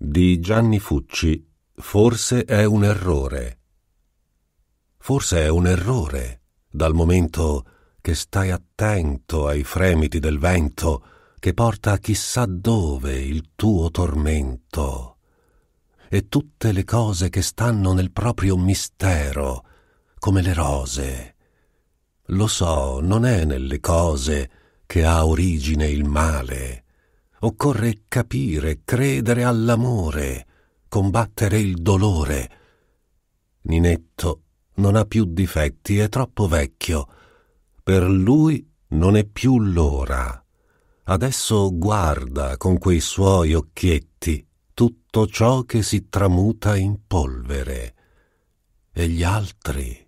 di Gianni Fucci Forse è un errore. Forse è un errore, dal momento che stai attento ai fremiti del vento che porta chissà dove il tuo tormento e tutte le cose che stanno nel proprio mistero, come le rose. Lo so, non è nelle cose che ha origine il male, Occorre capire, credere all'amore, combattere il dolore. Ninetto non ha più difetti, è troppo vecchio. Per lui non è più l'ora. Adesso guarda con quei suoi occhietti tutto ciò che si tramuta in polvere. E gli altri?